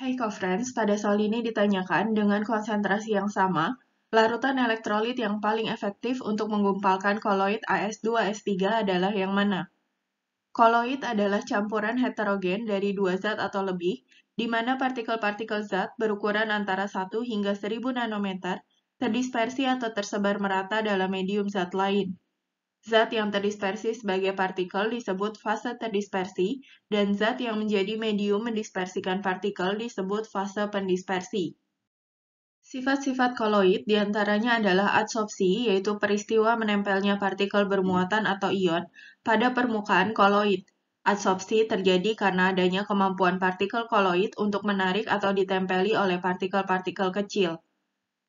Hai friends, pada soal ini ditanyakan dengan konsentrasi yang sama, larutan elektrolit yang paling efektif untuk menggumpalkan koloid AS2S3 adalah yang mana? Koloid adalah campuran heterogen dari dua zat atau lebih, di mana partikel-partikel zat berukuran antara 1 hingga 1000 nanometer terdispersi atau tersebar merata dalam medium zat lain. Zat yang terdispersi sebagai partikel disebut fase terdispersi, dan zat yang menjadi medium mendispersikan partikel disebut fase pendispersi. Sifat-sifat koloid diantaranya adalah adsorpsi, yaitu peristiwa menempelnya partikel bermuatan atau ion pada permukaan koloid. Adsorpsi terjadi karena adanya kemampuan partikel koloid untuk menarik atau ditempeli oleh partikel-partikel kecil.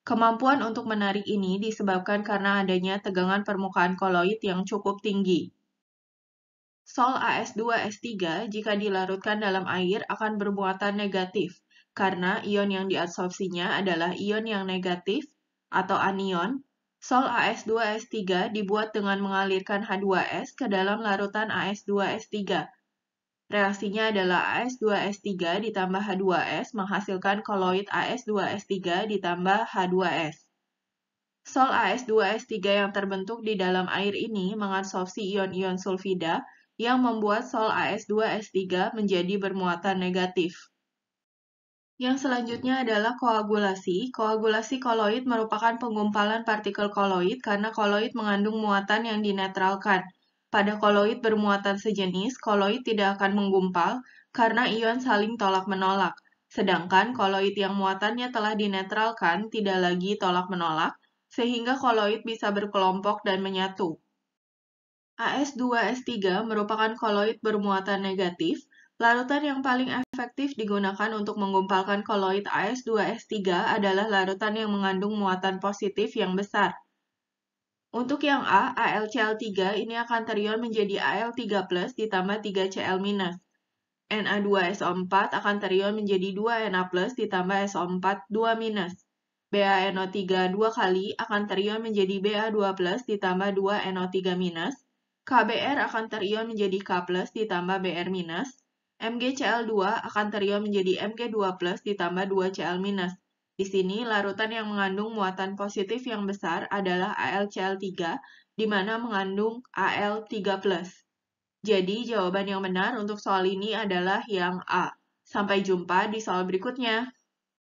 Kemampuan untuk menarik ini disebabkan karena adanya tegangan permukaan koloid yang cukup tinggi. Sol AS2S3 jika dilarutkan dalam air akan bermuatan negatif karena ion yang diadsorpsinya adalah ion yang negatif atau anion. Sol AS2S3 dibuat dengan mengalirkan H2S ke dalam larutan AS2S3 Reaksinya adalah AS2S3 ditambah H2S menghasilkan koloid AS2S3 ditambah H2S. Sol AS2S3 yang terbentuk di dalam air ini mengadsorpsi ion-ion sulfida yang membuat sol AS2S3 menjadi bermuatan negatif. Yang selanjutnya adalah koagulasi. Koagulasi koloid merupakan pengumpalan partikel koloid karena koloid mengandung muatan yang dinetralkan. Pada koloid bermuatan sejenis, koloid tidak akan menggumpal karena ion saling tolak-menolak. Sedangkan koloid yang muatannya telah dinetralkan tidak lagi tolak-menolak, sehingga koloid bisa berkelompok dan menyatu. AS2S3 merupakan koloid bermuatan negatif, larutan yang paling efektif digunakan untuk menggumpalkan koloid AS2S3 adalah larutan yang mengandung muatan positif yang besar. Untuk yang A, ALCl3 ini akan terion menjadi Al3 ditambah 3Cl Na2SO4 akan terion menjadi 2Na ditambah SO4 2 BaNO3 2 kali akan terion menjadi Ba2 ditambah 2NO3 KBr akan terion menjadi K ditambah Br MgCl2 akan terion menjadi Mg2 ditambah 2Cl minus. Di sini, larutan yang mengandung muatan positif yang besar adalah AlCl3, di mana mengandung Al3+. Jadi, jawaban yang benar untuk soal ini adalah yang A. Sampai jumpa di soal berikutnya.